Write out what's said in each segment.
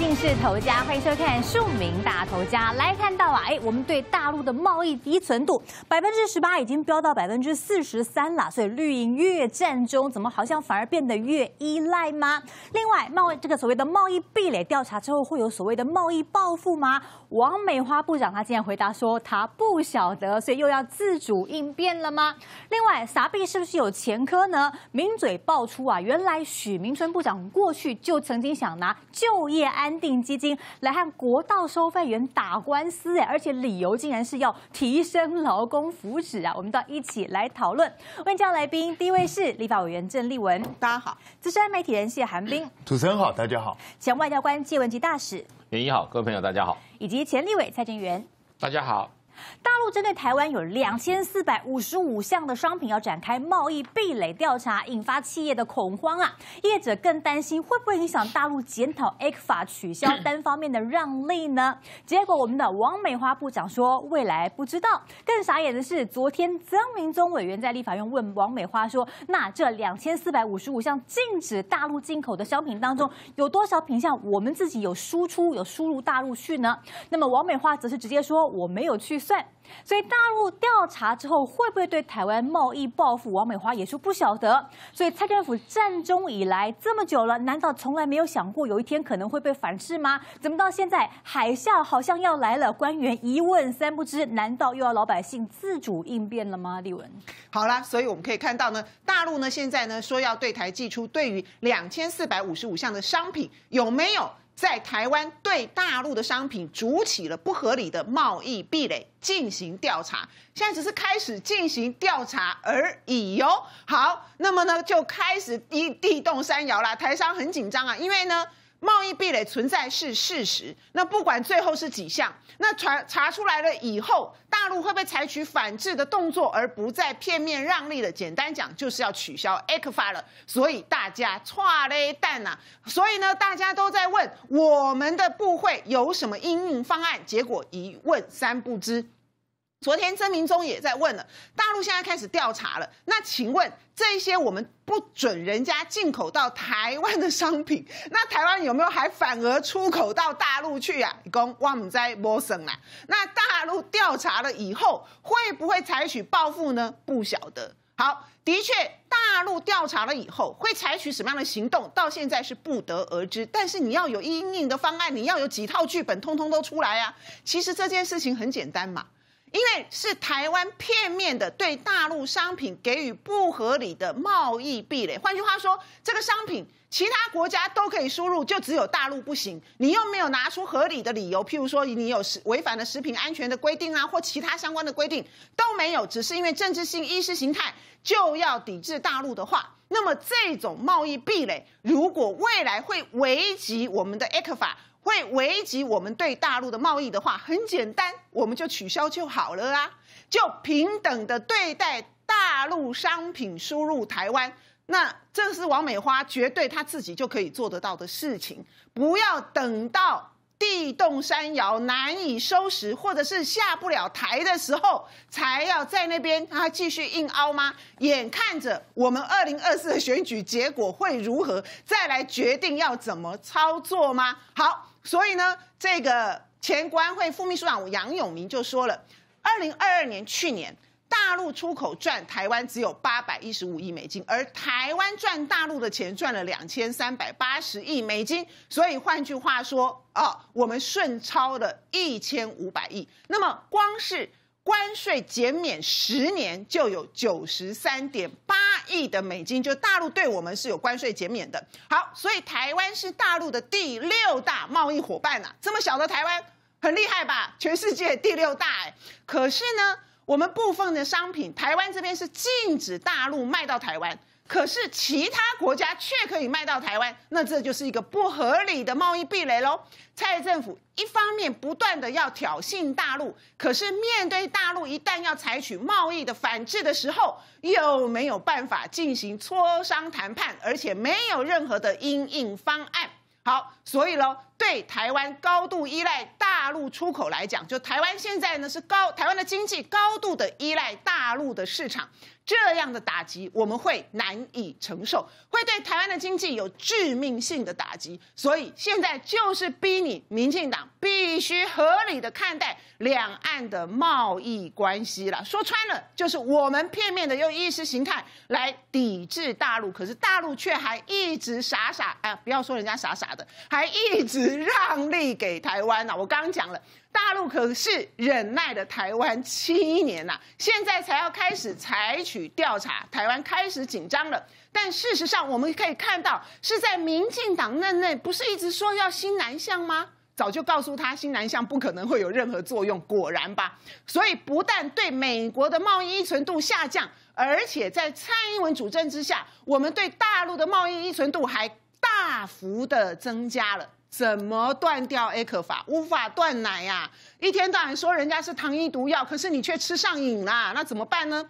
进是头家，欢迎收看《庶民大头家》。来看到啊，哎，我们对大陆的贸易依存度百分之十八已经飙到百分之四十三了，所以绿营越战中，怎么好像反而变得越依赖吗？另外，贸这个所谓的贸易壁垒调查之后，会有所谓的贸易报复吗？王美花部长她竟然回答说她不晓得，所以又要自主应变了吗？另外，撒币是不是有前科呢？名嘴爆出啊，原来许明春部长过去就曾经想拿就业安。安定基金来和国道收费员打官司哎，而且理由竟然是要提升劳工福祉啊！我们到一起来讨论。问教来宾第一位是立法委员郑丽文，大家好；资深媒体人谢寒冰，主持人好，大家好；前外交官谢文吉大使，一好，各位朋友大家好；以及前立委蔡正元，大家好。大陆针对台湾有两千四百五十五项的商品要展开贸易壁垒调查，引发企业的恐慌啊！业者更担心会不会影响大陆检讨 a p 法取消单方面的让利呢？结果我们的王美花部长说未来不知道。更傻眼的是，昨天曾明宗委员在立法院问王美花说：“那这两千四百五十五项禁止大陆进口的商品当中，有多少品项我们自己有输出、有输入大陆去呢？”那么王美花则是直接说：“我没有去。”算，所以大陆调查之后会不会对台湾贸易报复？王美华也是不晓得。所以蔡政府战中以来这么久了，难道从来没有想过有一天可能会被反噬吗？怎么到现在海啸好像要来了？官员一问三不知，难道又要老百姓自主应变了吗？立文，好了，所以我们可以看到呢，大陆呢现在呢说要对台寄出对于两千四百五十五项的商品有没有？在台湾对大陆的商品筑起了不合理的贸易壁垒，进行调查。现在只是开始进行调查而已哟。好，那么呢，就开始地地动山摇啦，台商很紧张啊，因为呢。贸易壁垒存在是事实，那不管最后是几项，那查查出来了以后，大陆会不会采取反制的动作，而不再片面让利的？简单讲，就是要取消 a 克法了。所以大家错嘞蛋呐！所以呢，大家都在问我们的部会有什么应用方案，结果一问三不知。昨天曾明忠也在问了，大陆现在开始调查了，那请问这些我们不准人家进口到台湾的商品，那台湾有没有还反而出口到大陆去啊？供我们在陌生呐？那大陆调查了以后会不会采取报复呢？不晓得。好，的确大陆调查了以后会采取什么样的行动，到现在是不得而知。但是你要有阴影的方案，你要有几套剧本，通通都出来啊！其实这件事情很简单嘛。因为是台湾片面的对大陆商品给予不合理的贸易壁垒，换句话说，这个商品其他国家都可以输入，就只有大陆不行。你又没有拿出合理的理由，譬如说你有违违反了食品安全的规定啊，或其他相关的规定都没有，只是因为政治性意识形态就要抵制大陆的话，那么这种贸易壁垒如果未来会危及我们的 Act 法。会危及我们对大陆的贸易的话，很简单，我们就取消就好了啊！就平等的对待大陆商品输入台湾，那这是王美花绝对她自己就可以做得到的事情。不要等到地动山摇难以收拾，或者是下不了台的时候，才要在那边啊继续硬凹吗？眼看着我们二零二四的选举结果会如何，再来决定要怎么操作吗？好。所以呢，这个前国安会副秘书长杨永明就说了，二零二二年去年大陆出口赚台湾只有八百一十五亿美金，而台湾赚大陆的钱赚了两千三百八十亿美金，所以换句话说，哦，我们顺超了一千五百亿。那么光是。关税减免十年就有九十三点八亿的美金，就大陆对我们是有关税减免的。好，所以台湾是大陆的第六大贸易伙伴呐，这么小的台湾很厉害吧？全世界第六大哎，可是呢，我们部分的商品，台湾这边是禁止大陆卖到台湾。可是其他国家却可以卖到台湾，那这就是一个不合理的贸易壁垒喽。蔡政府一方面不断的要挑衅大陆，可是面对大陆一旦要采取贸易的反制的时候，又没有办法进行磋商谈判，而且没有任何的因应方案。好，所以喽。对台湾高度依赖大陆出口来讲，就台湾现在呢是高台湾的经济高度的依赖大陆的市场，这样的打击我们会难以承受，会对台湾的经济有致命性的打击。所以现在就是逼你，民进党必须合理的看待两岸的贸易关系了。说穿了，就是我们片面的用意识形态来抵制大陆，可是大陆却还一直傻傻啊，不要说人家傻傻的，还一直。让利给台湾呐！我刚刚讲了，大陆可是忍耐了台湾七年呐，现在才要开始采取调查，台湾开始紧张了。但事实上，我们可以看到，是在民进党内内，不是一直说要新南向吗？早就告诉他新南向不可能会有任何作用，果然吧。所以不但对美国的贸易依存度下降，而且在蔡英文主政之下，我们对大陆的贸易依存度还大幅的增加了。怎么断掉 A 克法无法断奶呀？一天到晚说人家是糖衣毒药，可是你却吃上瘾啦，那怎么办呢？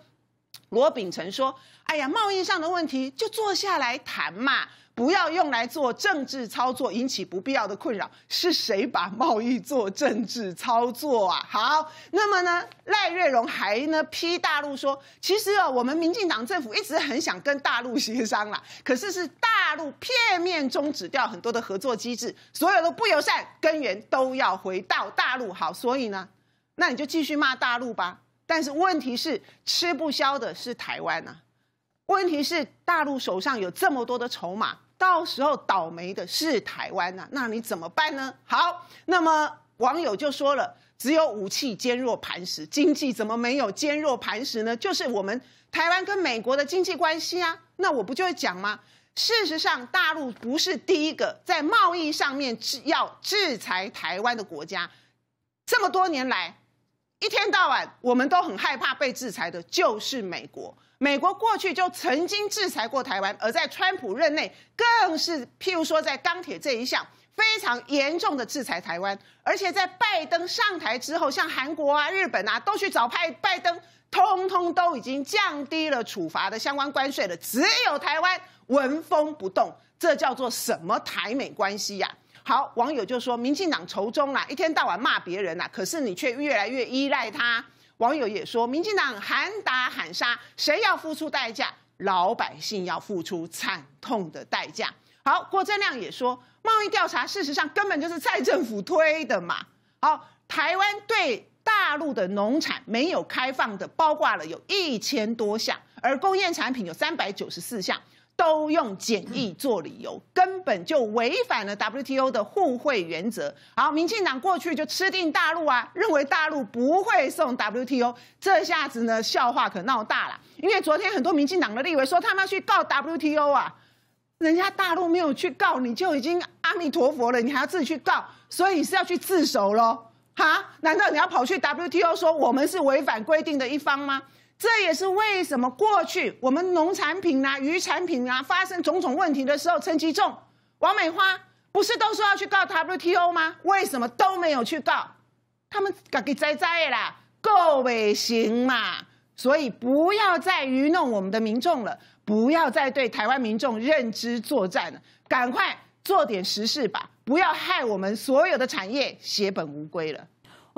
罗秉成说：“哎呀，贸易上的问题就坐下来谈嘛。”不要用来做政治操作，引起不必要的困扰。是谁把贸易做政治操作啊？好，那么呢，赖瑞荣还呢批大陆说，其实啊，我们民进党政府一直很想跟大陆协商啦，可是是大陆片面终止掉很多的合作机制，所有的不友善，根源都要回到大陆。好，所以呢，那你就继续骂大陆吧。但是问题是，吃不消的是台湾呐。问题是大陆手上有这么多的筹码，到时候倒霉的是台湾呐，那你怎么办呢？好，那么网友就说了，只有武器坚若磐石，经济怎么没有坚若磐石呢？就是我们台湾跟美国的经济关系啊，那我不就会讲吗？事实上，大陆不是第一个在贸易上面制要制裁台湾的国家，这么多年来，一天到晚我们都很害怕被制裁的，就是美国。美国过去就曾经制裁过台湾，而在川普任内，更是譬如说在钢铁这一项非常严重的制裁台湾。而且在拜登上台之后，像韩国啊、日本啊，都去找拜拜登，通通都已经降低了处罚的相关关税了，只有台湾纹风不动。这叫做什么台美关系呀？好，网友就说，民进党仇中啊，一天到晚骂别人啦，可是你却越来越依赖他。网友也说，民进党喊打喊杀，谁要付出代价？老百姓要付出惨痛的代价。好，郭正亮也说，贸易调查事实上根本就是蔡政府推的嘛。好，台湾对大陆的农产没有开放的，包挂了有一千多项，而工业产品有三百九十四项。都用简易做理由，根本就违反了 WTO 的互惠原则。好，民进党过去就吃定大陆啊，认为大陆不会送 WTO，这下子呢，笑话可闹大了。因为昨天很多民进党的立委说，他们要去告 WTO 啊，人家大陆没有去告，你就已经阿弥陀佛了，你还要自己去告，所以是要去自首喽？哈，难道你要跑去 WTO 说我们是违反规定的一方吗？这也是为什么过去我们农产品啊、鱼产品啊发生种种问题的时候，趁其重王美花不是都说要去告 WTO 吗？为什么都没有去告？他们敢给摘摘啦，够委行嘛！所以不要再愚弄我们的民众了，不要再对台湾民众认知作战了，赶快做点实事吧！不要害我们所有的产业血本无归了。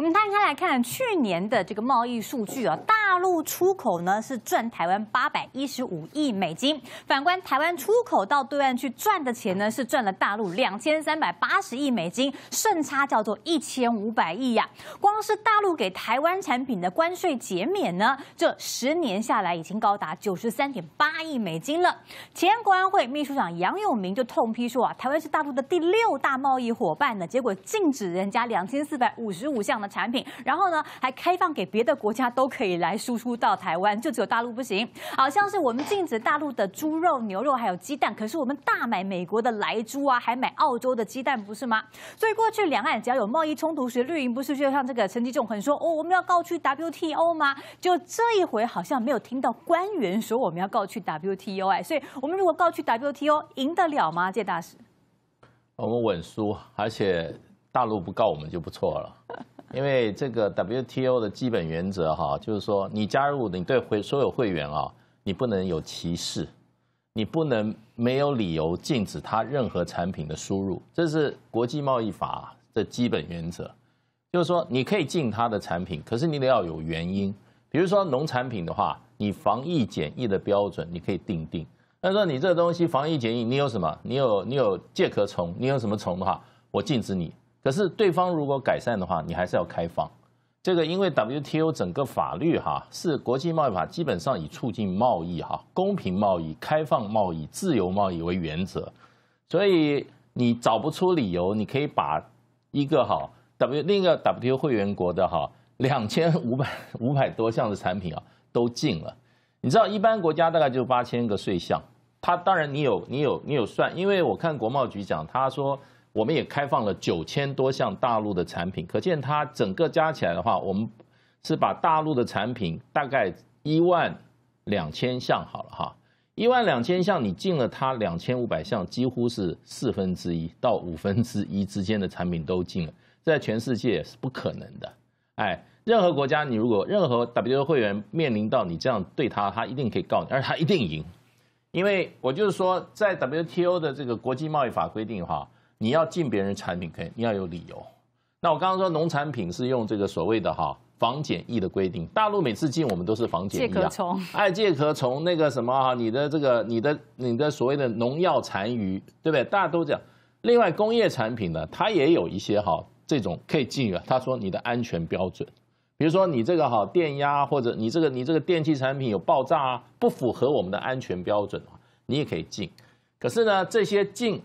我们摊开来看去年的这个贸易数据啊，大陆出口呢是赚台湾八百一十五亿美金，反观台湾出口到对岸去赚的钱呢，是赚了大陆两千三百八十亿美金，顺差叫做一千五百亿呀。光是大陆给台湾产品的关税减免呢，这十年下来已经高达九十三点八亿美金了。前国安会秘书长杨永明就痛批说啊，台湾是大陆的第六大贸易伙伴呢，结果禁止人家两千四百五十五项呢。产品，然后呢，还开放给别的国家都可以来输出到台湾，就只有大陆不行。好像是我们禁止大陆的猪肉、牛肉还有鸡蛋，可是我们大买美国的莱猪啊，还买澳洲的鸡蛋，不是吗？所以过去两岸只要有贸易冲突时，绿营不是就像这个陈吉仲很说，哦，我们要告去 WTO 吗？就这一回好像没有听到官员说我们要告去 WTO，哎，所以我们如果告去 WTO，赢得了吗？谢大使，我们稳输，而且大陆不告我们就不错了。因为这个 WTO 的基本原则哈，就是说你加入，你对会所有会员啊，你不能有歧视，你不能没有理由禁止他任何产品的输入，这是国际贸易法的基本原则。就是说，你可以禁他的产品，可是你得要有原因。比如说农产品的话，你防疫检疫的标准你可以定定。那说你这东西防疫检疫，你有什么？你有你有介壳虫，你有什么虫的话，我禁止你。可是对方如果改善的话，你还是要开放。这个因为 WTO 整个法律哈是国际贸易法，基本上以促进贸易哈、公平贸易、开放贸易、自由贸易为原则，所以你找不出理由，你可以把一个哈 W 另一个 WTO 会员国的哈两千五百五百多项的产品啊都禁了。你知道一般国家大概就八千个税项，它当然你有你有你有算，因为我看国贸局讲，他说。我们也开放了九千多项大陆的产品，可见它整个加起来的话，我们是把大陆的产品大概一万两千项好了哈，一万两千项你进了它两千五百项，几乎是四分之一到五分之一之间的产品都进了，在全世界是不可能的，哎，任何国家你如果任何 WTO 会员面临到你这样对他，他一定可以告你，而且他一定赢，因为我就是说在 WTO 的这个国际贸易法规定哈。你要进别人产品可以，你要有理由。那我刚刚说农产品是用这个所谓的哈防检疫的规定，大陆每次进我们都是防检疫啊，爱借壳从那个什么哈，你的这个你的你的所谓的农药残余，对不对？大家都讲。另外工业产品呢，它也有一些哈这种可以进啊，他说你的安全标准，比如说你这个哈电压或者你这个你这个电器产品有爆炸，啊，不符合我们的安全标准啊，你也可以进。可是呢，这些进。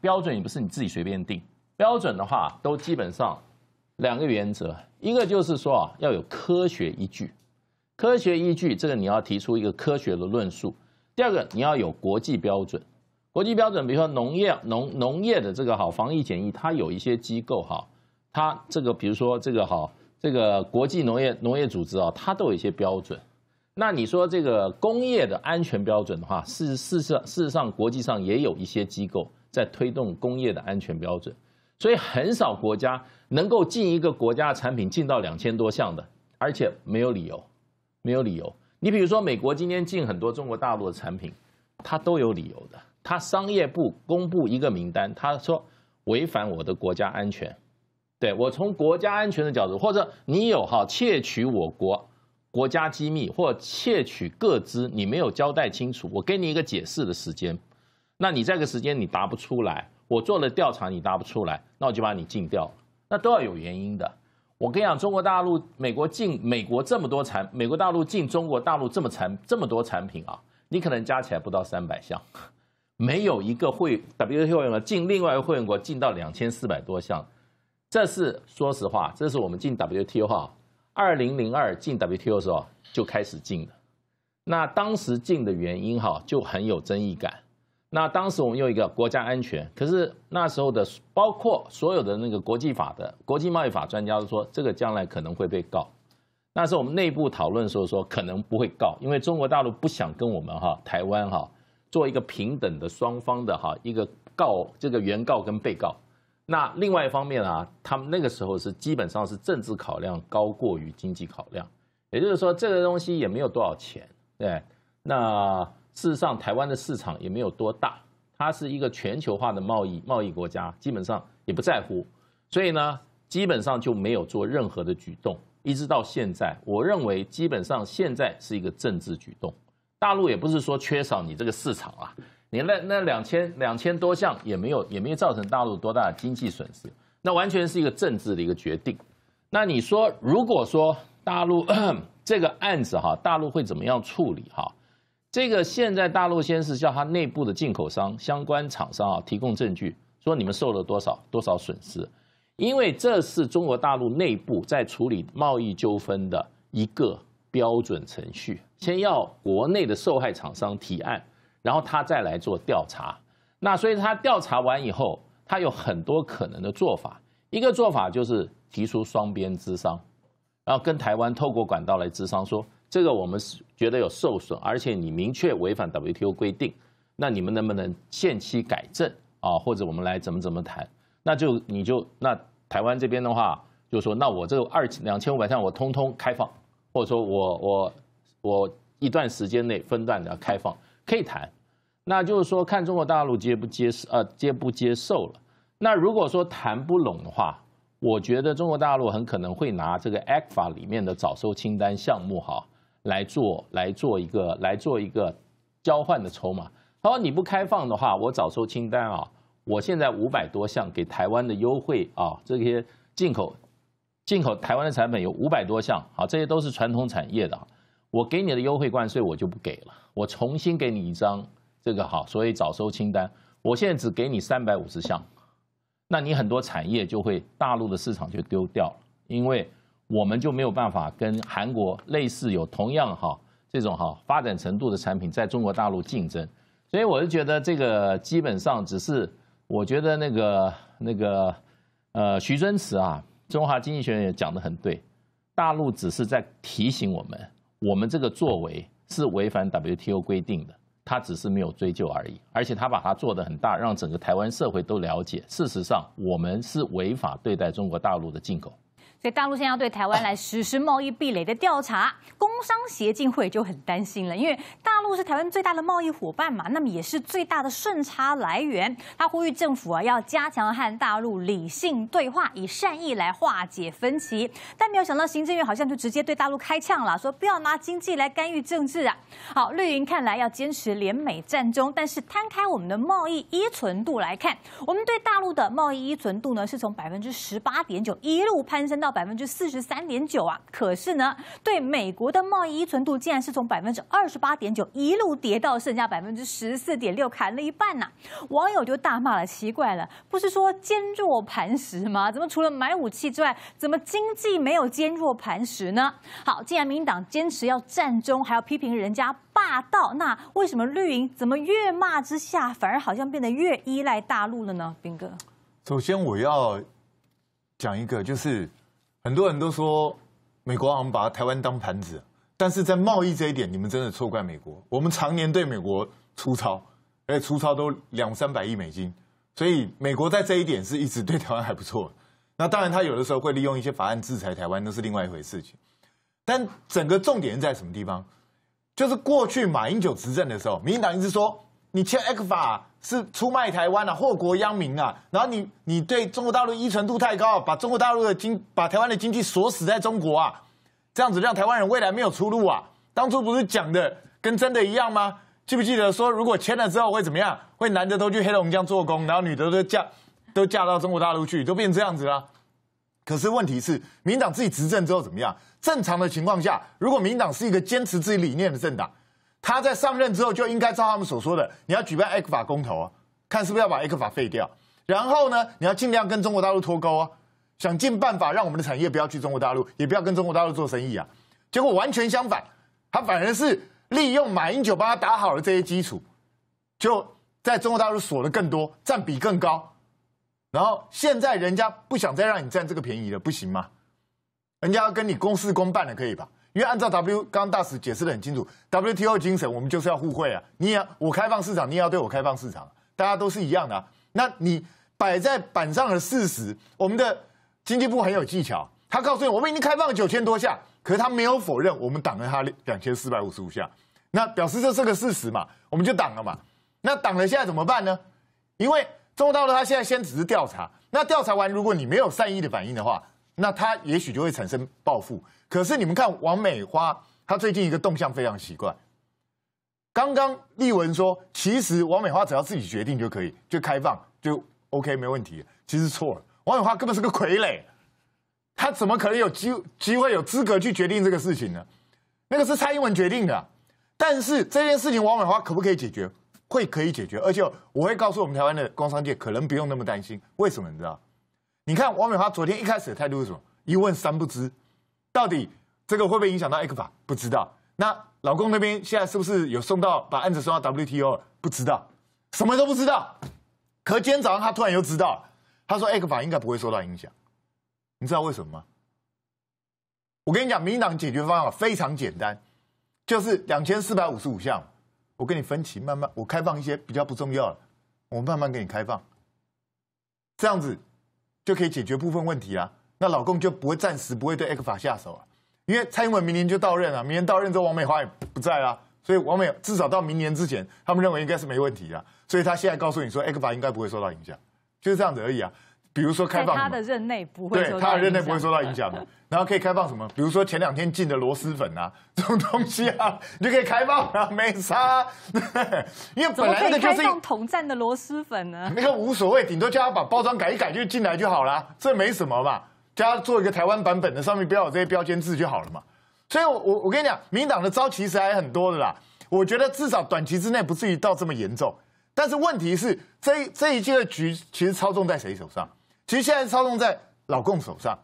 标准也不是你自己随便定。标准的话，都基本上两个原则：，一个就是说啊，要有科学依据；，科学依据这个你要提出一个科学的论述。第二个，你要有国际标准。国际标准，比如说农业农农业的这个好防疫检疫，它有一些机构哈，它这个比如说这个哈，这个国际农业农业组织啊，它都有一些标准。那你说这个工业的安全标准的话，事事实上事实上国际上也有一些机构。在推动工业的安全标准，所以很少国家能够进一个国家的产品进到两千多项的，而且没有理由，没有理由。你比如说，美国今天进很多中国大陆的产品，它都有理由的。它商业部公布一个名单，他说违反我的国家安全，对我从国家安全的角度，或者你有哈窃取我国国家机密或窃取个资，你没有交代清楚，我给你一个解释的时间。那你这个时间你答不出来，我做了调查你答不出来，那我就把你禁掉那都要有原因的。我跟你讲，中国大陆美国进美国这么多产，美国大陆进中国大陆这么产这么多产品啊，你可能加起来不到三百项，没有一个会 WTO 什么进另外一个会员国进到两千四百多项。这是说实话，这是我们进 WTO 哈，二零零二进 WTO 的时候就开始进的，那当时进的原因哈，就很有争议感。那当时我们用一个国家安全，可是那时候的包括所有的那个国际法的国际贸易法专家都说，这个将来可能会被告。那时候我们内部讨论时候说，可能不会告，因为中国大陆不想跟我们哈台湾哈做一个平等的双方的哈一个告这个原告跟被告。那另外一方面啊，他们那个时候是基本上是政治考量高过于经济考量，也就是说这个东西也没有多少钱，对那。事实上，台湾的市场也没有多大，它是一个全球化的贸易贸易国家，基本上也不在乎，所以呢，基本上就没有做任何的举动，一直到现在。我认为，基本上现在是一个政治举动。大陆也不是说缺少你这个市场啊，你那 那两千两千多项也没有，也没有造成大陆多大的经济损失，那完全是一个政治的一个决定。那你说，如果说大陆 这个案子哈，大陆会怎么样处理哈？这个现在大陆先是叫他内部的进口商、相关厂商啊提供证据，说你们受了多少多少损失，因为这是中国大陆内部在处理贸易纠纷的一个标准程序，先要国内的受害厂商提案，然后他再来做调查。那所以他调查完以后，他有很多可能的做法，一个做法就是提出双边咨商，然后跟台湾透过管道来咨商说。这个我们是觉得有受损，而且你明确违反 WTO 规定，那你们能不能限期改正啊？或者我们来怎么怎么谈？那就你就那台湾这边的话，就说那我这个二两千五百项我通通开放，或者说我我我一段时间内分段的开放可以谈。那就是说看中国大陆接不接受呃接不接受了。那如果说谈不拢的话，我觉得中国大陆很可能会拿这个 a c f a 里面的早收清单项目哈。来做，来做一个，来做一个交换的筹码。他说你不开放的话，我早收清单啊。我现在五百多项给台湾的优惠啊，这些进口进口台湾的产品有五百多项，好，这些都是传统产业的。我给你的优惠关税我就不给了，我重新给你一张这个好，所以早收清单，我现在只给你三百五十项，那你很多产业就会大陆的市场就丢掉了，因为。我们就没有办法跟韩国类似有同样哈这种哈发展程度的产品在中国大陆竞争，所以我是觉得这个基本上只是我觉得那个那个呃徐尊慈啊，中华经济学院也讲的很对，大陆只是在提醒我们，我们这个作为是违反 WTO 规定的，他只是没有追究而已，而且他把它做的很大，让整个台湾社会都了解，事实上我们是违法对待中国大陆的进口。所以大陆现在要对台湾来 实施贸易壁垒的调查，工商协进会就很担心了，因为大陆是台湾最大的贸易伙伴嘛，那么也是最大的顺差来源。他呼吁政府啊，要加强和大陆理性对话，以善意来化解分歧。但没有想到，行政院好像就直接对大陆开枪了，说不要拿经济来干预政治啊。好，绿营看来要坚持联美战中，但是摊开我们的贸易依存度来看，我们对大陆的贸易依存度呢，是从百分之十八点九一路攀升到。百分之四十三点九啊！可是呢，对美国的贸易依存度竟然是从百分之二十八点九一路跌到剩下百分之十四点六，砍了一半呐！网友就大骂了：奇怪了，不是说坚若磐石吗？怎么除了买武器之外，怎么经济没有坚若磐石呢？好，既然民进党坚持要战中，还要批评人家霸道，那为什么绿营怎么越骂之下，反而好像变得越依赖大陆了呢？兵哥，首先我要讲一个，就是。很多人都说，美国好像把台湾当盘子，但是在贸易这一点，你们真的错怪美国。我们常年对美国粗糙，而且粗糙都两三百亿美金，所以美国在这一点是一直对台湾还不错。那当然，他有的时候会利用一些法案制裁台湾，那是另外一回事。情，但整个重点在什么地方？就是过去马英九执政的时候，民进党一直说。你签 A 克法是出卖台湾啊，祸国殃民啊！然后你你对中国大陆依存度太高，把中国大陆的经把台湾的经济锁死在中国啊，这样子让台湾人未来没有出路啊！当初不是讲的跟真的一样吗？记不记得说如果签了之后会怎么样？会男的都去黑龙江做工，然后女的都嫁都嫁到中国大陆去，都变成这样子啦？可是问题是，民党自己执政之后怎么样？正常的情况下，如果民党是一个坚持自己理念的政党。他在上任之后就应该照他们所说的，你要举办爱克法公投啊，看是不是要把爱克法废掉。然后呢，你要尽量跟中国大陆脱钩啊，想尽办法让我们的产业不要去中国大陆，也不要跟中国大陆做生意啊。结果完全相反，他反而是利用马英九帮他打好了这些基础，就在中国大陆锁的更多，占比更高。然后现在人家不想再让你占这个便宜了，不行吗？人家要跟你公事公办了，可以吧？因为按照 W 刚大使解释的很清楚，WTO 精神我们就是要互惠啊！你也我开放市场，你也要对我开放市场，大家都是一样的。那你摆在板上的事实，我们的经济部很有技巧，他告诉你我们已经开放了九千多下，可是他没有否认我们挡了他两千四百五十五下，那表示这是个事实嘛？我们就挡了嘛？那挡了现在怎么办呢？因为中国大陆他现在先只是调查，那调查完如果你没有善意的反应的话。那他也许就会产生报复。可是你们看王美花，她最近一个动向非常奇怪。刚刚丽文说，其实王美花只要自己决定就可以，就开放就 OK 没问题。其实错了，王美花根本是个傀儡，她怎么可能有机机会有资格去决定这个事情呢？那个是蔡英文决定的。但是这件事情王美花可不可以解决？会可以解决，而且我会告诉我们台湾的工商界，可能不用那么担心。为什么你知道？你看王美华昨天一开始的态度是什么？一问三不知，到底这个会不会影响到 A 克法？不知道。那老公那边现在是不是有送到把案子送到 WTO 了？不知道，什么都不知道。可今天早上他突然又知道了，他说 A 克法应该不会受到影响。你知道为什么吗？我跟你讲，民进党解决方案非常简单，就是两千四百五十五项。我跟你分歧，慢慢，我开放一些比较不重要的，我慢慢给你开放，这样子。就可以解决部分问题啊，那老公就不会暂时不会对埃克法下手啊，因为蔡英文明年就到任了，明年到任之后王美华也不在了，所以王美至少到明年之前，他们认为应该是没问题的，所以他现在告诉你说埃克法应该不会受到影响，就是这样子而已啊。比如说开放他的任内不会，他的任内不会受到影响的。然后可以开放什么？比如说前两天进的螺蛳粉啊，这种 东西啊，你就可以开放了，没啥。因为本来的就是用统战的螺蛳粉呢，那个无所谓，顶多叫他把包装改一改就进来就好了，这没什么嘛。叫他做一个台湾版本的，上面不要有这些标签字就好了嘛。所以，我我跟你讲，民党的招其实还很多的啦。我觉得至少短期之内不至于到这么严重。但是问题是，这这一届的局其实操纵在谁手上？其实现在操纵在老共手上，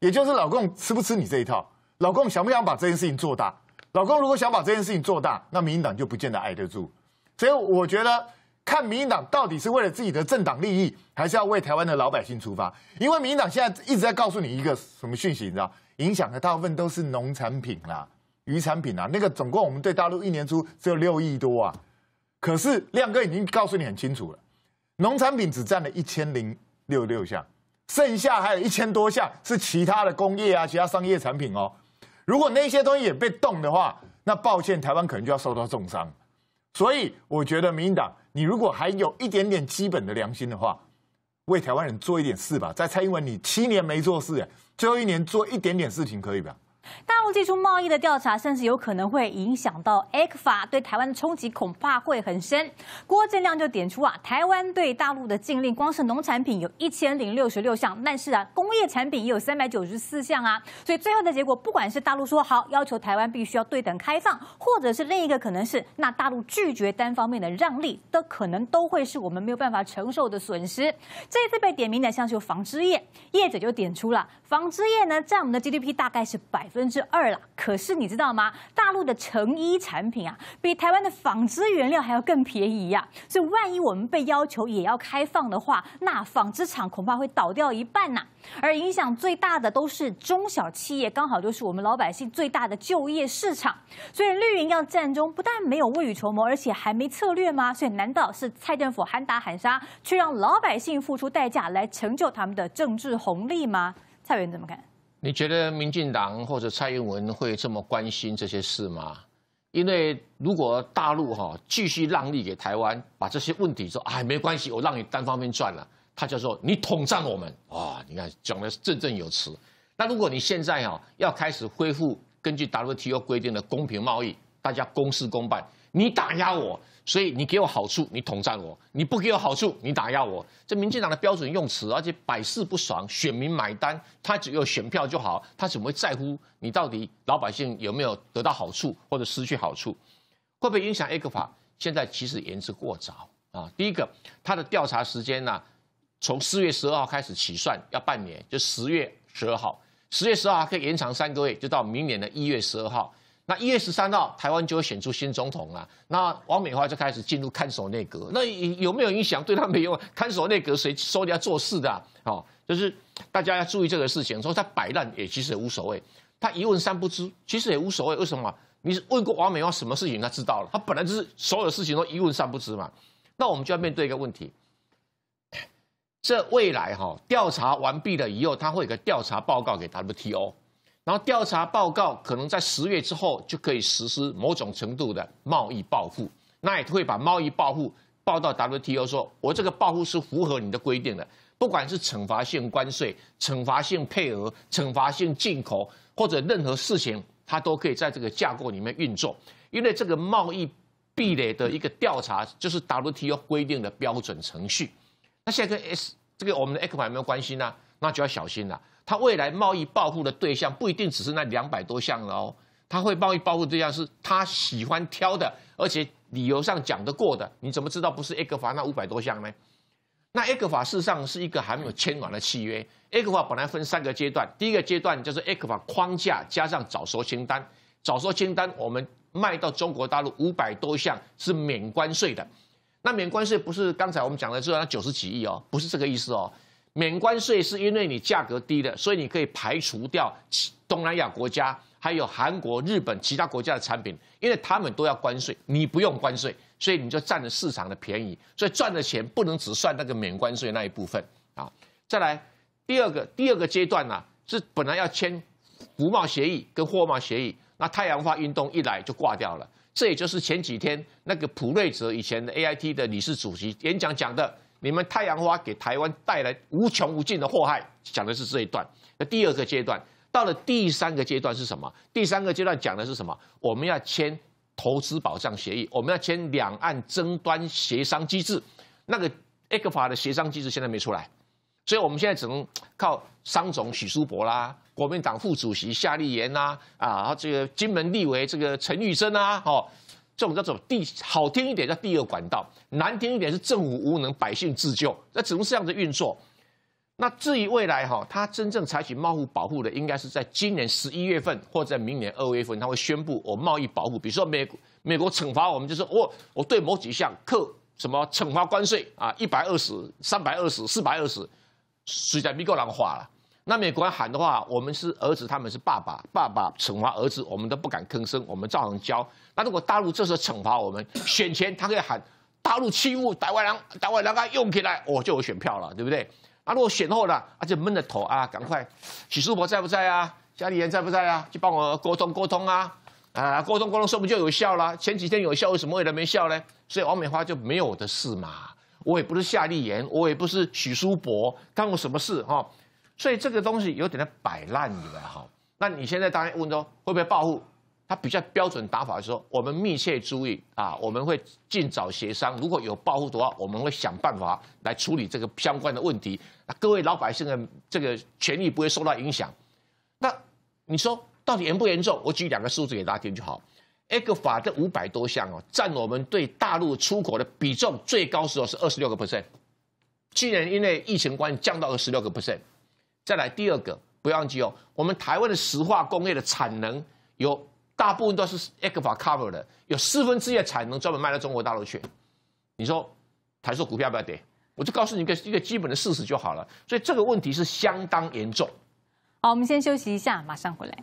也就是老共吃不吃你这一套？老共想不想把这件事情做大？老共如果想把这件事情做大，那民民党就不见得挨得住。所以我觉得，看民民党到底是为了自己的政党利益，还是要为台湾的老百姓出发？因为民民党现在一直在告诉你一个什么讯息，你知道？影响的大部分都是农产品啦、渔产品啊。那个总共我们对大陆一年出只有六亿多啊，可是亮哥已经告诉你很清楚了，农产品只占了一千零。六六项，剩下还有一千多项是其他的工业啊，其他商业产品哦。如果那些东西也被冻的话，那抱歉，台湾可能就要受到重伤。所以我觉得民进党，你如果还有一点点基本的良心的话，为台湾人做一点事吧。在蔡英文，你七年没做事最后一年做一点点事情可以吧？大陆提出贸易的调查，甚至有可能会影响到 A 克法对台湾的冲击，恐怕会很深。郭正亮就点出啊，台湾对大陆的禁令，光是农产品有一千零六十六项，但是啊，工业产品也有三百九十四项啊。所以最后的结果，不管是大陆说好要求台湾必须要对等开放，或者是另一个可能是那大陆拒绝单方面的让利，都可能都会是我们没有办法承受的损失。这次被点名的像是纺织业，业者就点出了纺织业呢，在我们的 GDP 大概是百。分之二啦，可是你知道吗？大陆的成衣产品啊，比台湾的纺织原料还要更便宜呀。所以万一我们被要求也要开放的话，那纺织厂恐怕会倒掉一半呐。而影响最大的都是中小企业，刚好就是我们老百姓最大的就业市场。所以绿营要战中，不但没有未雨绸缪，而且还没策略吗？所以难道是蔡政府喊打喊杀，却让老百姓付出代价来成就他们的政治红利吗？蔡元怎么看？你觉得民进党或者蔡英文会这么关心这些事吗？因为如果大陆哈继续让利给台湾，把这些问题说，哎，没关系，我让你单方面赚了，他就说你统战我们，哦！你看讲的振振有词。那如果你现在啊要开始恢复根据 WTO 规定的公平贸易，大家公事公办，你打压我。所以你给我好处，你统战我；你不给我好处，你打压我。这民进党的标准用词，而且百试不爽，选民买单，他只有选票就好，他怎么会在乎你到底老百姓有没有得到好处或者失去好处？会不会影响？A 克法现在其实延迟过早啊。第一个，他的调查时间呢，从四月十二号开始起算，要半年，就十月十二号。十月十二号可以延长三个月，就到明年的一月十二号。那一月十三号，台湾就会选出新总统了。那王美华就开始进入看守内阁，那有没有影响？对他没用，看守内阁谁收家做事的？哦，就是大家要注意这个事情。说他摆烂也其实也无所谓，他一问三不知其实也无所谓。为什么？你问过王美华什么事情，他知道了。他本来就是所有事情都一问三不知嘛。那我们就要面对一个问题：这未来哈调查完毕了以后，他会有个调查报告给 WTO。然后调查报告可能在十月之后就可以实施某种程度的贸易报复，那也会把贸易报复报到 WTO，说我这个报复是符合你的规定的，不管是惩罚性关税、惩罚性配额、惩罚性进口或者任何事情，它都可以在这个架构里面运作，因为这个贸易壁垒的一个调查就是 WTO 规定的标准程序。那现在跟 S 这个我们的 A 股有没有关系呢？那就要小心了。他未来贸易报复的对象不一定只是那两百多项了哦，他会贸易报复对象是他喜欢挑的，而且理由上讲得过的。你怎么知道不是埃克法那五百多项呢？那埃克法事实上是一个还没有签完的契约。埃克法本来分三个阶段，第一个阶段就是埃克法框架加上早收清单，早收清单我们卖到中国大陆五百多项是免关税的。那免关税不是刚才我们讲的只那九十几亿哦，不是这个意思哦。免关税是因为你价格低的，所以你可以排除掉东南亚国家、还有韩国、日本其他国家的产品，因为他们都要关税，你不用关税，所以你就占了市场的便宜，所以赚的钱不能只算那个免关税那一部分啊。再来第二个第二个阶段呢，是本来要签服贸协议跟货贸协议，那太阳花运动一来就挂掉了，这也就是前几天那个普瑞泽以前的 AIT 的理事主席演讲讲的。你们太阳花给台湾带来无穷无尽的祸害，讲的是这一段。那第二个阶段到了第三个阶段是什么？第三个阶段讲的是什么？我们要签投资保障协议，我们要签两岸争端协商机制。那个 e c 法的协商机制现在没出来，所以我们现在只能靠商总许淑伯啦，国民党副主席夏立言啊，啊，这个金门立委这个陈宇生啊，好。这种叫做第好听一点叫第二管道，难听一点是政府无能，百姓自救。那只能是这样子运作。那至于未来哈，他真正采取贸易保护的，应该是在今年十一月份，或者明年二月份，他会宣布我贸易保护。比如说美美国惩罚我们，就是哦，我对某几项课什么惩罚关税啊，一百二十、三百二十、四百二十，谁在美国浪花了？那美国人喊的话，我们是儿子，他们是爸爸，爸爸惩罚儿子，我们都不敢吭声，我们照常交。那如果大陆这时候惩罚我们选前，他可以喊大陆欺负台湾人，台湾人赶用起来，我就有选票了，对不对？那如果选后呢？他就闷着头啊，赶快，许淑博在不在啊？夏立人在不在啊？就帮我沟通沟通啊！啊，沟通沟通，说不定就有效了。前几天有效，为什么未来没效呢？所以王美花就没有的事嘛。我也不是夏立言，我也不是许淑博，干我什么事哈？所以这个东西有点在摆烂的哈。那你现在当然问说会不会报复？他比较标准打法的时候，我们密切注意啊，我们会尽早协商。如果有报复的话，我们会想办法来处理这个相关的问题。那各位老百姓的这个权益不会受到影响。那你说到底严不严重？我举两个数字给大家听就好。一个法的五百多项哦，占我们对大陆出口的比重最高时候是二十六个 percent。去年因为疫情关系降到了十六个 percent。再来第二个，不要忘记哦，我们台湾的石化工业的产能有。大部分都是 excover 的，有四分之一产能专门卖到中国大陆去。你说台塑股票要不要跌？我就告诉你一个一个基本的事实就好了。所以这个问题是相当严重。好，我们先休息一下，马上回来。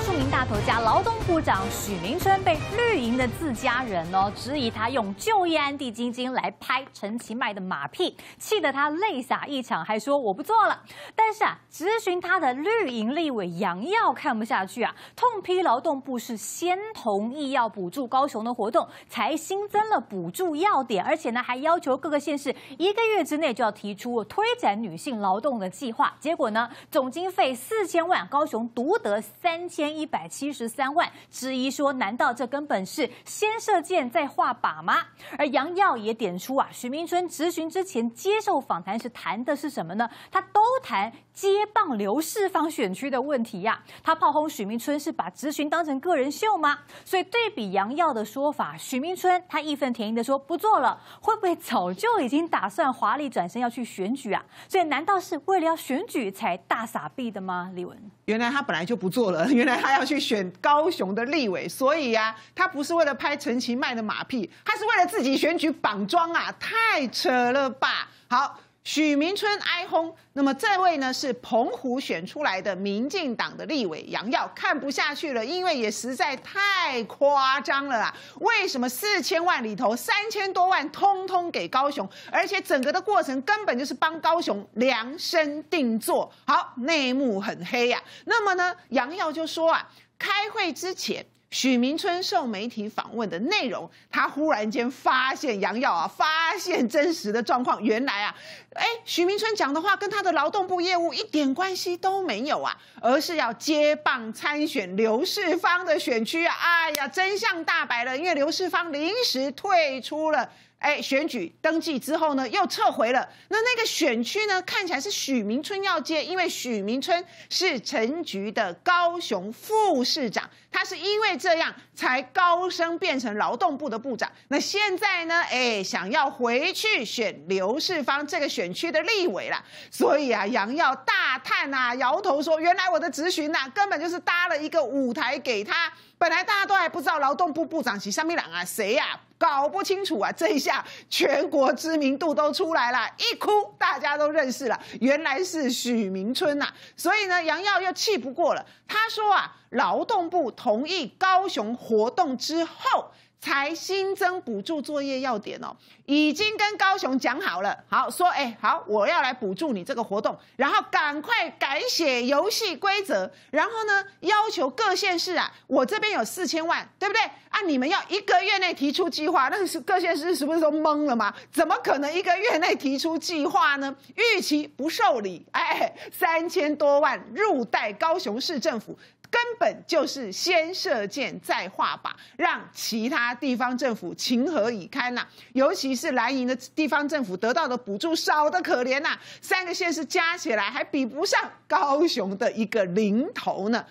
数名大头家劳动部长许明春被绿营的自家人哦质疑他用就业安地基金来拍陈其迈的马屁，气得他泪洒一场，还说我不做了。但是啊，质询他的绿营立委杨耀看不下去啊，痛批劳动部是先同意要补助高雄的活动，才新增了补助要点，而且呢还要求各个县市一个月之内就要提出推展女性劳动的计划。结果呢，总经费四千万，高雄独得三千。一百七十三万，质疑说：“难道这根本是先射箭再画靶吗？”而杨耀也点出啊，许明春执行之前接受访谈时谈的是什么呢？他都谈接棒刘世芳选区的问题呀。他炮轰许明春是把执行当成个人秀吗？所以对比杨耀的说法，许明春他义愤填膺的说：“不做了，会不会早就已经打算华丽转身要去选举啊？”所以难道是为了要选举才大傻逼的吗？李文。原来他本来就不做了，原来他要去选高雄的立委，所以呀，他不是为了拍陈其迈的马屁，他是为了自己选举绑桩啊，太扯了吧！好。许明春哀轰，那么这位呢是澎湖选出来的民进党的立委杨耀看不下去了，因为也实在太夸张了啦。为什么四千万里头三千多万通通给高雄，而且整个的过程根本就是帮高雄量身定做？好，内幕很黑呀。那么呢，杨耀就说啊，开会之前。许明春受媒体访问的内容，他忽然间发现杨耀啊，发现真实的状况，原来啊，哎，许明春讲的话跟他的劳动部业务一点关系都没有啊，而是要接棒参选刘世芳的选区啊，哎呀，真相大白了，因为刘世芳临时退出了。哎，选举登记之后呢，又撤回了。那那个选区呢，看起来是许明春要接，因为许明春是陈局的高雄副市长，他是因为这样才高升变成劳动部的部长。那现在呢，哎，想要回去选刘世芳这个选区的立委了。所以啊，杨耀大叹啊，摇头说：“原来我的咨询啊，根本就是搭了一个舞台给他。本来大家都还不知道劳动部部长是啥米人啊，谁呀？”搞不清楚啊！这一下全国知名度都出来了，一哭大家都认识了，原来是许明春呐。所以呢，杨耀又气不过了，他说啊，劳动部同意高雄活动之后。才新增补助作业要点哦，已经跟高雄讲好了，好说，哎，好，我要来补助你这个活动，然后赶快改写游戏规则，然后呢，要求各县市啊，我这边有四千万，对不对？啊，你们要一个月内提出计划，那是各县市是不是都懵了吗？怎么可能一个月内提出计划呢？逾期不受理，哎，三千多万入袋高雄市政府。根本就是先射箭再画靶，让其他地方政府情何以堪呐？尤其是兰营的地方政府得到的补助少的可怜呐，三个县市加起来还比不上高雄的一个零头呢。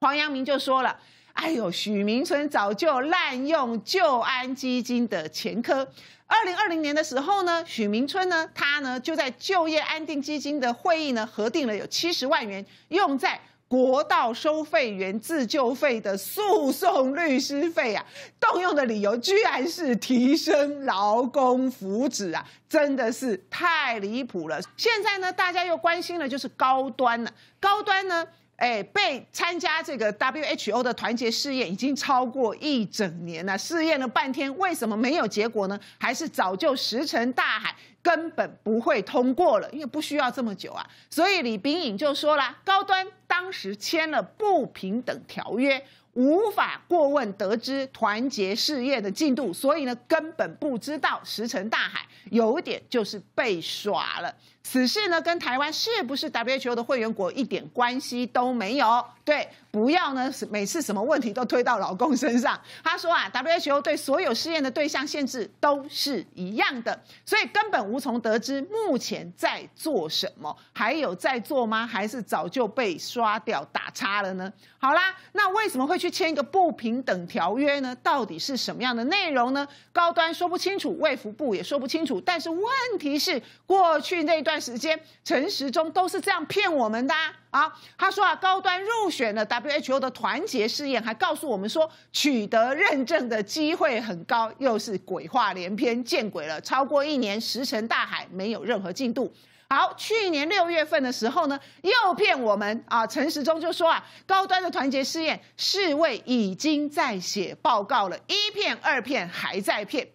黄阳明就说了：“哎呦，许明春早就滥用旧安基金的前科。二零二零年的时候呢，许明春呢，他呢就在就业安定基金的会议呢，核定了有七十万元用在。”国道收费员自救费的诉讼律师费啊，动用的理由居然是提升劳工福祉啊，真的是太离谱了。现在呢，大家又关心的就是高端了，高端呢。哎，被参加这个 WHO 的团结试验已经超过一整年了，试验了半天，为什么没有结果呢？还是早就石沉大海，根本不会通过了，因为不需要这么久啊。所以李炳颖就说了，高端当时签了不平等条约，无法过问得知团结试验的进度，所以呢，根本不知道石沉大海，有点就是被耍了。此事呢，跟台湾是不是 WHO 的会员国一点关系都没有？对，不要呢，每次什么问题都推到老公身上。他说啊，WHO 对所有试验的对象限制都是一样的，所以根本无从得知目前在做什么，还有在做吗？还是早就被刷掉打叉了呢？好啦，那为什么会去签一个不平等条约呢？到底是什么样的内容呢？高端说不清楚，卫福部也说不清楚。但是问题是，过去那段。段时间，陈时中都是这样骗我们的啊！他说啊，高端入选了 WHO 的团结试验，还告诉我们说取得认证的机会很高，又是鬼话连篇，见鬼了！超过一年，石沉大海，没有任何进度。好，去年六月份的时候呢，又骗我们啊，陈时中就说啊，高端的团结试验世卫已经在写报告了，一骗二骗，还在骗。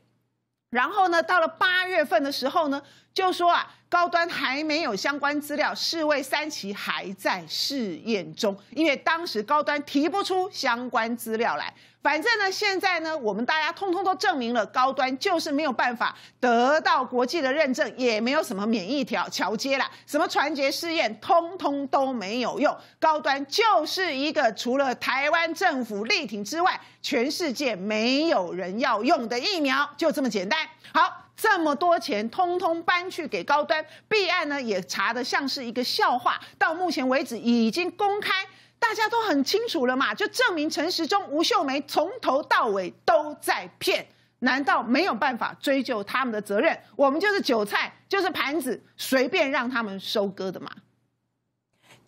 然后呢，到了八月份的时候呢，就说啊。高端还没有相关资料，世卫三期还在试验中，因为当时高端提不出相关资料来。反正呢，现在呢，我们大家通通都证明了，高端就是没有办法得到国际的认证，也没有什么免疫条桥接了，什么传结试验，通通都没有用。高端就是一个除了台湾政府力挺之外，全世界没有人要用的疫苗，就这么简单。好。这么多钱，通通搬去给高端。弊案呢，也查得像是一个笑话。到目前为止，已经公开，大家都很清楚了嘛。就证明陈时中、吴秀梅从头到尾都在骗。难道没有办法追究他们的责任？我们就是韭菜，就是盘子，随便让他们收割的嘛。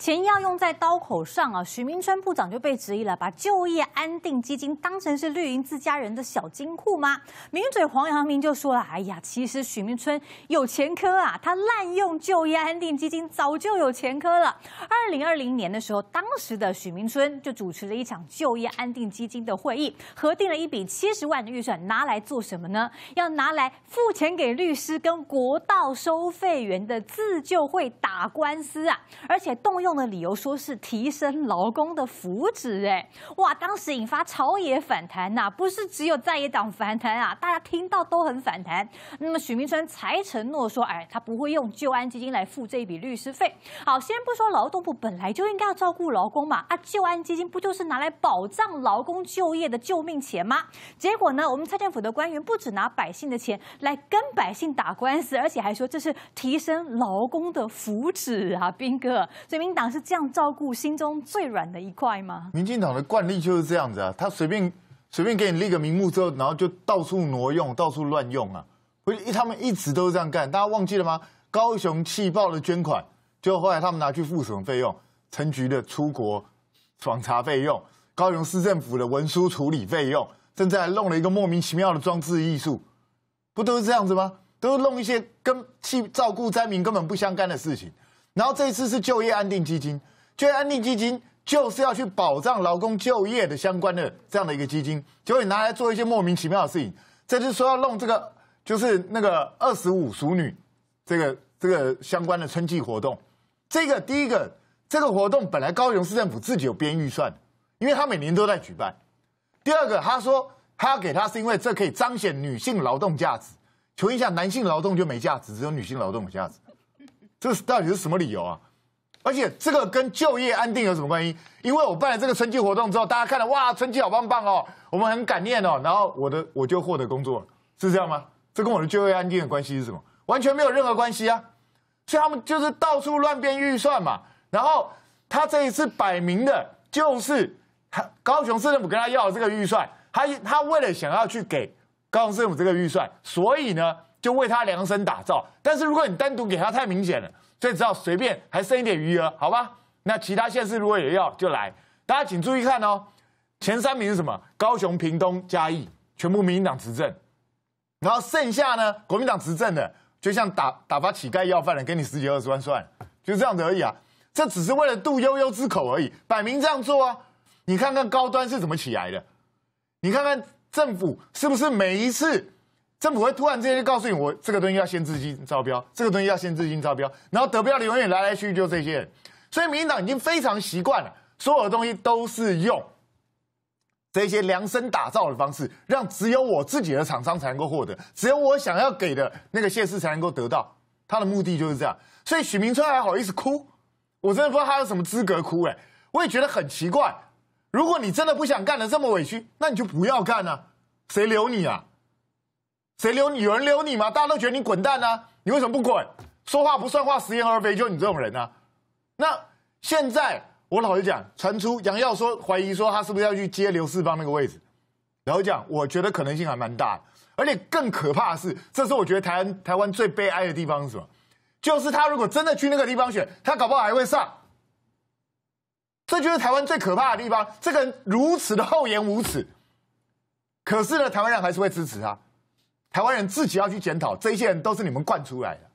钱要用在刀口上啊！许明春部长就被质疑了，把就业安定基金当成是绿营自家人的小金库吗？名嘴黄阳明就说了：“哎呀，其实许明春有前科啊，他滥用就业安定基金早就有前科了。二零二零年的时候，当时的许明春就主持了一场就业安定基金的会议，核定了一笔七十万的预算，拿来做什么呢？要拿来付钱给律师跟国道收费员的自救会打官司啊！而且动用。”的理由说是提升劳工的福祉哎哇，当时引发朝野反弹呐，不是只有在野党反弹啊，大家听到都很反弹。那么许明春才承诺说，哎，他不会用救安基金来付这一笔律师费。好，先不说劳动部本来就应该要照顾劳工嘛，啊，救安基金不就是拿来保障劳工就业的救命钱吗？结果呢，我们蔡政府的官员不止拿百姓的钱来跟百姓打官司，而且还说这是提升劳工的福祉啊，斌哥，所以民党。是这样照顾心中最软的一块吗？民进党的惯例就是这样子啊，他随便随便给你立个名目之后，然后就到处挪用，到处乱用啊！不，他们一直都是这样干，大家忘记了吗？高雄气爆的捐款，就后来他们拿去付什么费用？陈局的出国访查费用，高雄市政府的文书处理费用，正在弄了一个莫名其妙的装置艺术，不都是这样子吗？都是弄一些跟气照顾灾民根本不相干的事情。然后这一次是就业安定基金，就业安定基金就是要去保障劳工就业的相关的这样的一个基金，结果你拿来做一些莫名其妙的事情。这就是说要弄这个，就是那个二十五熟女这个这个相关的春季活动。这个第一个这个活动本来高雄市政府自己有编预算，因为他每年都在举办。第二个他说他要给他是因为这可以彰显女性劳动价值，求一下男性劳动就没价值，只有女性劳动有价值？这是到底是什么理由啊？而且这个跟就业安定有什么关系？因为我办了这个春季活动之后，大家看了哇，春季好棒棒哦，我们很感念哦，然后我的我就获得工作，是这样吗？这跟我的就业安定的关系是什么？完全没有任何关系啊！所以他们就是到处乱编预算嘛。然后他这一次摆明的就是，他高雄市政府跟他要这个预算，他他为了想要去给高雄市政府这个预算，所以呢。就为他量身打造，但是如果你单独给他太明显了，所以只要随便还剩一点余额，好吧？那其他县市如果也要就来。大家请注意看哦，前三名是什么？高雄、屏东、嘉义，全部民民党执政。然后剩下呢，国民党执政的，就像打打发乞丐要饭的，给你十几二十万算，就这样子而已啊。这只是为了杜悠悠之口而已，摆明这样做啊。你看看高端是怎么起来的？你看看政府是不是每一次？政府会突然之间就告诉你，我这个东西要先资金招标，这个东西要先资金招标，然后得标的永远来来去去就这些人。所以，民进党已经非常习惯了，所有东西都是用这些量身打造的方式，让只有我自己的厂商才能够获得，只有我想要给的那个现实才能够得到。他的目的就是这样。所以，许明春还好意思哭？我真的不知道他有什么资格哭哎！我也觉得很奇怪。如果你真的不想干的这么委屈，那你就不要干啊！谁留你啊？谁留你？有人留你吗？大家都觉得你滚蛋啊！你为什么不滚？说话不算话，食言而肥，就你这种人啊！那现在我老是讲，传出杨耀说怀疑说他是不是要去接刘四方那个位置，然后讲我觉得可能性还蛮大，而且更可怕的是，这是我觉得台湾台湾最悲哀的地方是什么？就是他如果真的去那个地方选，他搞不好还会上。这就是台湾最可怕的地方。这个人如此的厚颜无耻，可是呢，台湾人还是会支持他。台湾人自己要去检讨，这一些人都是你们惯出来的。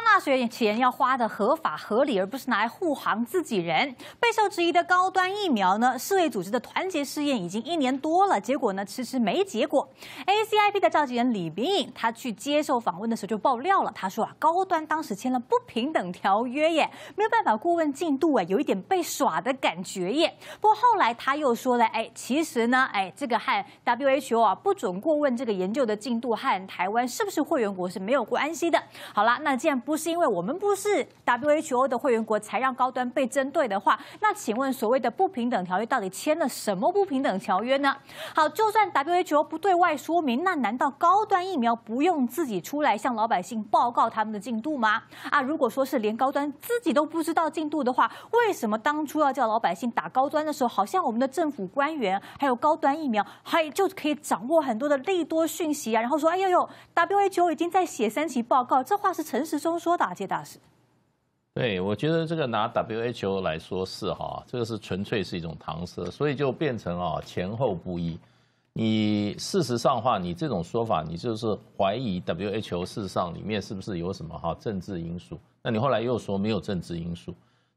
上大学要花的合法合理，而不是拿来护航自己人。备受质疑的高端疫苗呢？世卫组织的团结试验已经一年多了，结果呢迟迟没结果。ACIP 的召集人李斌颖，他去接受访问的时候就爆料了，他说啊，高端当时签了不平等条约耶，没有办法过问进度啊，有一点被耍的感觉耶。不过后来他又说了，哎，其实呢，哎，这个和 WHO 啊不准过问这个研究的进度和台湾是不是会员国是没有关系的。好了，那既然不是因为我们不是 WHO 的会员国才让高端被针对的话，那请问所谓的不平等条约到底签了什么不平等条约呢？好，就算 WHO 不对外说明，那难道高端疫苗不用自己出来向老百姓报告他们的进度吗？啊，如果说是连高端自己都不知道进度的话，为什么当初要叫老百姓打高端的时候，好像我们的政府官员还有高端疫苗还就可以掌握很多的利多讯息啊？然后说，哎呦呦，WHO 已经在写三期报告，这话是诚实中。说打接大事，对我觉得这个拿 WHO 来说是哈，这个是纯粹是一种搪塞，所以就变成啊前后不一。你事实上话，你这种说法，你就是怀疑 WHO 事实上里面是不是有什么哈政治因素？那你后来又说没有政治因素。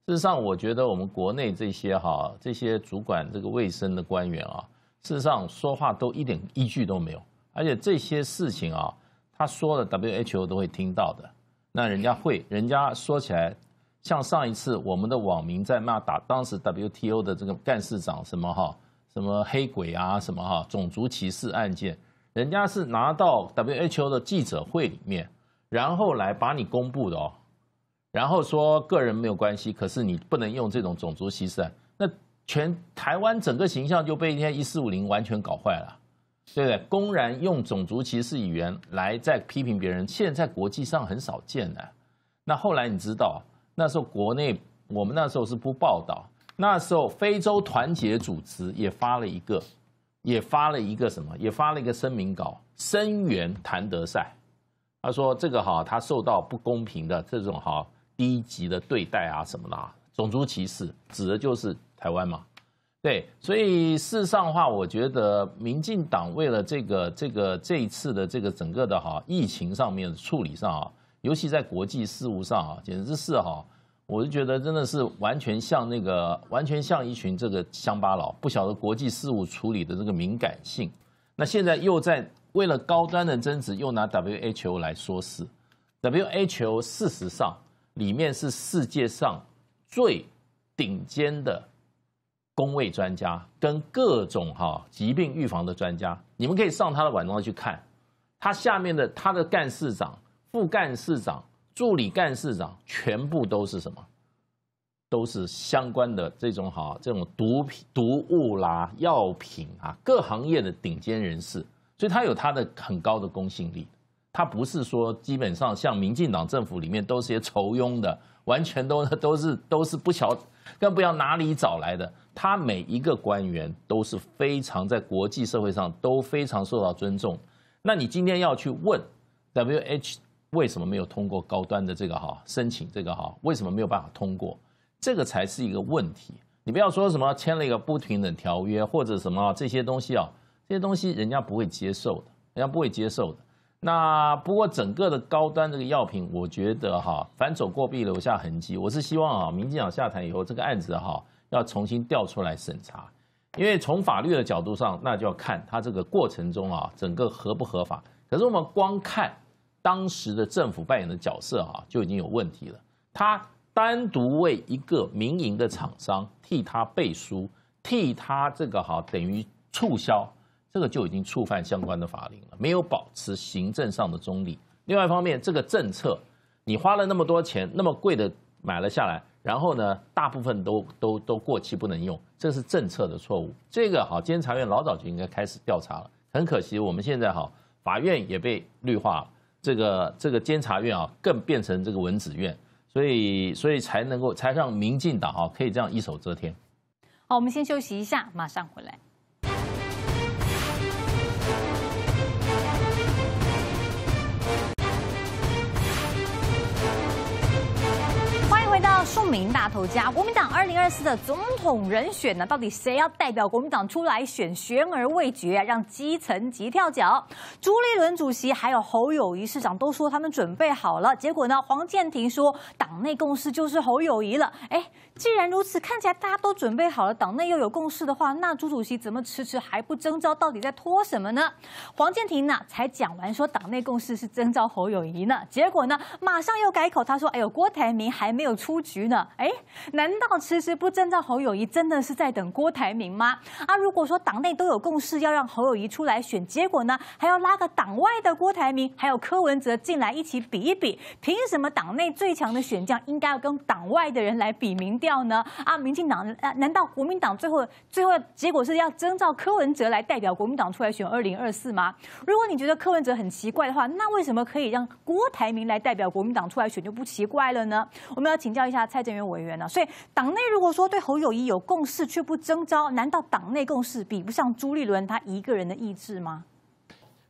事实上，我觉得我们国内这些哈这些主管这个卫生的官员啊，事实上说话都一点依据都没有，而且这些事情啊，他说的 WHO 都会听到的。那人家会，人家说起来，像上一次我们的网民在骂打当时 WTO 的这个干事长什么哈，什么黑鬼啊什么哈种族歧视案件，人家是拿到 WHO 的记者会里面，然后来把你公布的哦，然后说个人没有关系，可是你不能用这种种族歧视啊，那全台湾整个形象就被那些一四五零完全搞坏了。对不对？公然用种族歧视语言来在批评别人，现在国际上很少见的。那后来你知道，那时候国内我们那时候是不报道。那时候非洲团结组织也发了一个，也发了一个什么？也发了一个声明稿，声援谭德赛。他说这个哈，他受到不公平的这种哈低级的对待啊什么的，种族歧视指的就是台湾嘛，对，所以事实上的话，我觉得民进党为了这个、这个这一次的这个整个的哈疫情上面处理上啊，尤其在国际事务上啊，简直是哈，我就觉得真的是完全像那个，完全像一群这个乡巴佬，不晓得国际事务处理的这个敏感性。那现在又在为了高端的争执，又拿 WHO 来说事。WHO 事实上里面是世界上最顶尖的。工位专家跟各种哈疾病预防的专家，你们可以上他的网站去看，他下面的他的干事长、副干事长、助理干事长，全部都是什么？都是相关的这种哈，这种毒品、毒物啦、药品啊，各行业的顶尖人士，所以他有他的很高的公信力。他不是说基本上像民进党政府里面都是些仇庸的，完全都都是都是不小。更不要哪里找来的，他每一个官员都是非常在国际社会上都非常受到尊重。那你今天要去问，W H 为什么没有通过高端的这个哈申请这个哈，为什么没有办法通过？这个才是一个问题。你不要说什么签了一个不平等条约或者什么这些东西啊，这些东西人家不会接受的，人家不会接受的。那不过整个的高端这个药品，我觉得哈反走过币留下痕迹，我是希望啊，民进党下台以后，这个案子哈要重新调出来审查，因为从法律的角度上，那就要看他这个过程中啊，整个合不合法。可是我们光看当时的政府扮演的角色啊，就已经有问题了。他单独为一个民营的厂商替他背书，替他这个哈等于促销。这个就已经触犯相关的法令了，没有保持行政上的中立。另外一方面，这个政策你花了那么多钱，那么贵的买了下来，然后呢，大部分都都都过期不能用，这是政策的错误。这个好，监察院老早就应该开始调查了，很可惜我们现在哈，法院也被绿化了，这个这个监察院啊，更变成这个文子院，所以所以才能够才让民进党哈可以这样一手遮天。好，我们先休息一下，马上回来。庶民大头家，国民党二零二四的总统人选呢？到底谁要代表国民党出来选？悬而未决，让基层急跳脚。朱立伦主席还有侯友谊市长都说他们准备好了，结果呢？黄建庭说党内共识就是侯友谊了。哎。既然如此，看起来大家都准备好了，党内又有共识的话，那朱主席怎么迟迟还不征召？到底在拖什么呢？黄建庭呢？才讲完说党内共识是征召侯友谊呢，结果呢，马上又改口，他说：“哎呦，郭台铭还没有出局呢。”哎，难道迟迟不征召侯友谊，真的是在等郭台铭吗？啊，如果说党内都有共识，要让侯友谊出来选，结果呢，还要拉个党外的郭台铭，还有柯文哲进来一起比一比，凭什么党内最强的选将应该要跟党外的人来比名调？到呢？啊，民进党？难道国民党最后最后结果是要征召柯文哲来代表国民党出来选二零二四吗？如果你觉得柯文哲很奇怪的话，那为什么可以让郭台铭来代表国民党出来选就不奇怪了呢？我们要请教一下蔡振元委员呢。所以，党内如果说对侯友谊有共识却不征召，难道党内共识比不上朱立伦他一个人的意志吗？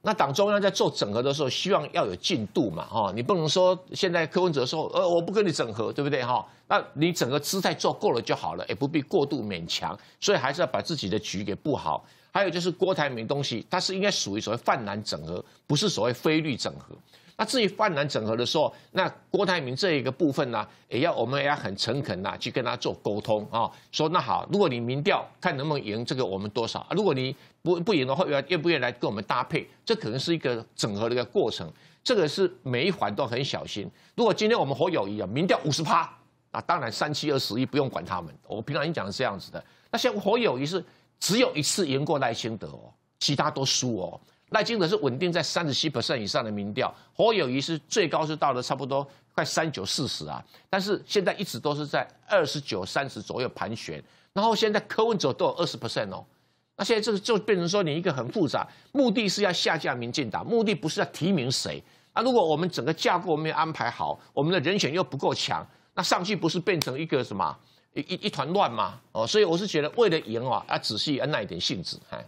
那党中央在做整合的时候，希望要有进度嘛，哈，你不能说现在柯文哲说，呃，我不跟你整合，对不对，哈？那你整个姿态做够了就好了，也不必过度勉强，所以还是要把自己的局给布好。还有就是郭台铭东西，他是应该属于所谓泛蓝整合，不是所谓非绿整合。那至于泛蓝整合的时候，那郭台铭这一个部分呢，也要我们也很诚恳呐，去跟他做沟通啊，说那好，如果你民调看能不能赢这个我们多少，如果你不不赢的话，愿不愿意来跟我们搭配？这可能是一个整合的一个过程，这个是每一环都很小心。如果今天我们和友谊啊民调五十趴啊，当然三七二十一不用管他们，我平常讲是这样子的。那像和友谊是只有一次赢过赖清德哦，其他都输哦。赖金德是稳定在三十七 percent 以上的民调，侯友谊是最高是到了差不多快三九四十啊，但是现在一直都是在二十九三十左右盘旋，然后现在柯文哲都有二十 percent 哦，那现在这个就变成说你一个很复杂，目的是要下降民进党，目的不是要提名谁那如果我们整个架构没有安排好，我们的人选又不够强，那上去不是变成一个什么一一团乱吗？哦，所以我是觉得为了赢啊，要仔细耐一点性子，哎。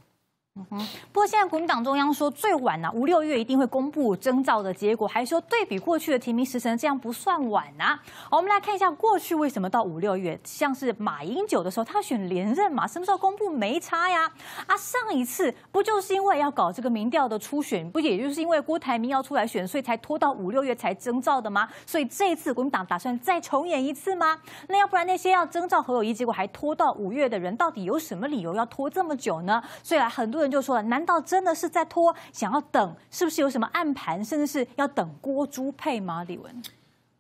嗯哼，不过现在国民党中央说最晚呢五六月一定会公布征召的结果，还说对比过去的提名时辰，这样不算晚呐。我们来看一下过去为什么到五六月，像是马英九的时候，他选连任嘛，什么时候公布没差呀？啊，上一次不就是因为要搞这个民调的初选，不也就是因为郭台铭要出来选，所以才拖到五六月才征召的吗？所以这一次国民党打算再重演一次吗？那要不然那些要征召何友谊，结果还拖到五月的人，到底有什么理由要拖这么久呢？所以啊，很多。就说了，难道真的是在拖？想要等，是不是有什么暗盘，甚至是要等郭朱配吗？李文，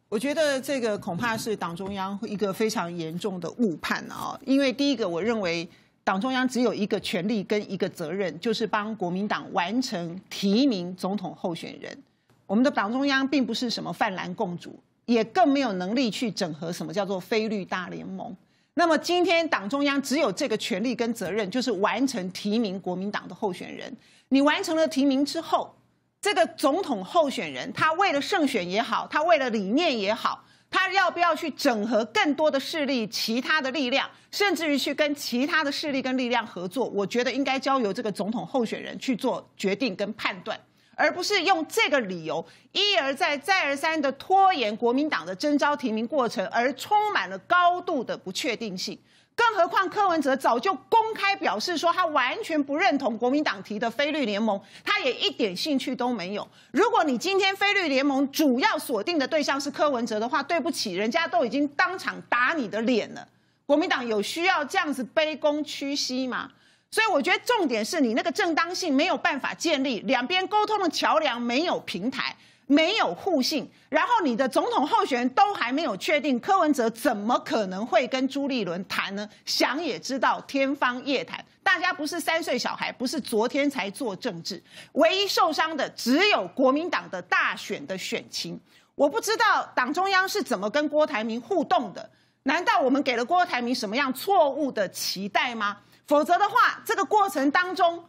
我觉得这个恐怕是党中央一个非常严重的误判啊！因为第一个，我认为党中央只有一个权利跟一个责任，就是帮国民党完成提名总统候选人。我们的党中央并不是什么泛蓝共主，也更没有能力去整合什么叫做非绿大联盟。那么今天，党中央只有这个权利跟责任，就是完成提名国民党的候选人。你完成了提名之后，这个总统候选人他为了胜选也好，他为了理念也好，他要不要去整合更多的势力、其他的力量，甚至于去跟其他的势力跟力量合作？我觉得应该交由这个总统候选人去做决定跟判断。而不是用这个理由一而再、再而三的拖延国民党的征招提名过程，而充满了高度的不确定性。更何况柯文哲早就公开表示说，他完全不认同国民党提的菲律联盟，他也一点兴趣都没有。如果你今天菲律联盟主要锁定的对象是柯文哲的话，对不起，人家都已经当场打你的脸了。国民党有需要这样子卑躬屈膝吗？所以我觉得重点是你那个正当性没有办法建立，两边沟通的桥梁没有平台，没有互信，然后你的总统候选人都还没有确定，柯文哲怎么可能会跟朱立伦谈呢？想也知道天方夜谭。大家不是三岁小孩，不是昨天才做政治，唯一受伤的只有国民党的大选的选情。我不知道党中央是怎么跟郭台铭互动的？难道我们给了郭台铭什么样错误的期待吗？否则的话，这个过程当中，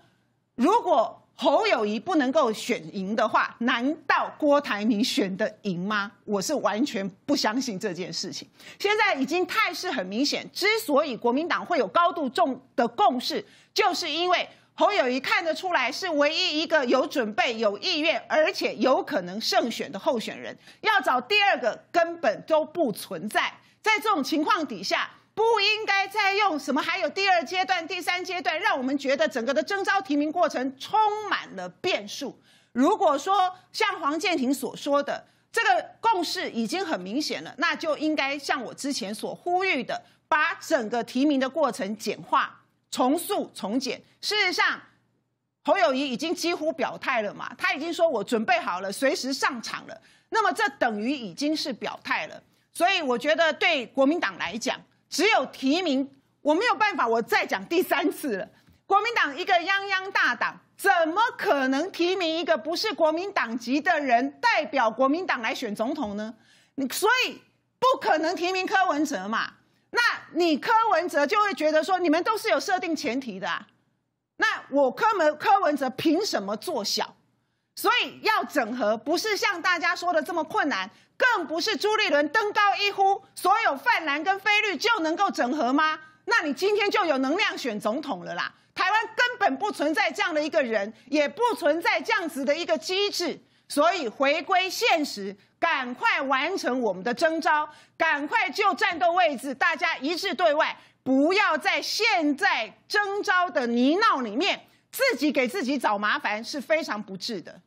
如果侯友谊不能够选赢的话，难道郭台铭选得赢吗？我是完全不相信这件事情。现在已经态势很明显，之所以国民党会有高度重的共识，就是因为侯友谊看得出来是唯一一个有准备、有意愿，而且有可能胜选的候选人。要找第二个，根本都不存在。在这种情况底下。不应该再用什么还有第二阶段、第三阶段，让我们觉得整个的征召提名过程充满了变数。如果说像黄建庭所说的，这个共识已经很明显了，那就应该像我之前所呼吁的，把整个提名的过程简化、重塑、重简。事实上，侯友谊已经几乎表态了嘛，他已经说我准备好了，随时上场了。那么这等于已经是表态了，所以我觉得对国民党来讲。只有提名，我没有办法，我再讲第三次了。国民党一个泱泱大党，怎么可能提名一个不是国民党籍的人代表国民党来选总统呢？你所以不可能提名柯文哲嘛？那你柯文哲就会觉得说，你们都是有设定前提的，啊。那我柯文柯文哲凭什么做小？所以要整合，不是像大家说的这么困难，更不是朱立伦登高一呼，所有泛蓝跟非绿就能够整合吗？那你今天就有能量选总统了啦！台湾根本不存在这样的一个人，也不存在这样子的一个机制。所以回归现实，赶快完成我们的征召，赶快就战斗位置，大家一致对外，不要在现在征召的泥淖里面。自己给自己找麻烦是非常不智的。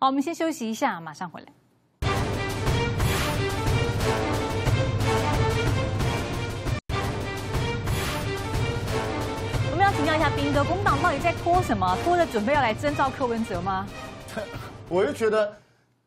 好，我们先休息一下，马上回来。我们要请教一下斌哥，国民党到底在拖什么？拖着准备要来征召柯文哲吗？我就觉得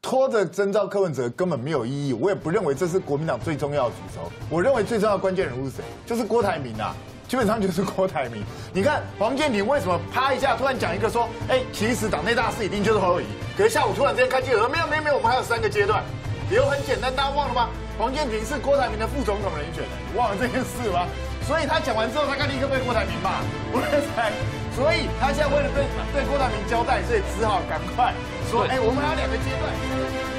拖着征召柯文哲根本没有意义，我也不认为这是国民党最重要的主轴。我认为最重要的关键人物是谁？就是郭台铭啊。基本上就是郭台铭，你看黄建庭为什么啪一下突然讲一个说，哎，其实党内大事一定就是侯友谊。可是下午突然之间开记者没有没有没有，我们还有三个阶段。理由很简单，大家忘了吗？黄建庭是郭台铭的副总统人选，你忘了这件事吗？所以他讲完之后，他干立刻被郭台铭骂，我的开。所以他现在为了对对郭台铭交代，所以只好赶快说，哎，我们还有两个阶段。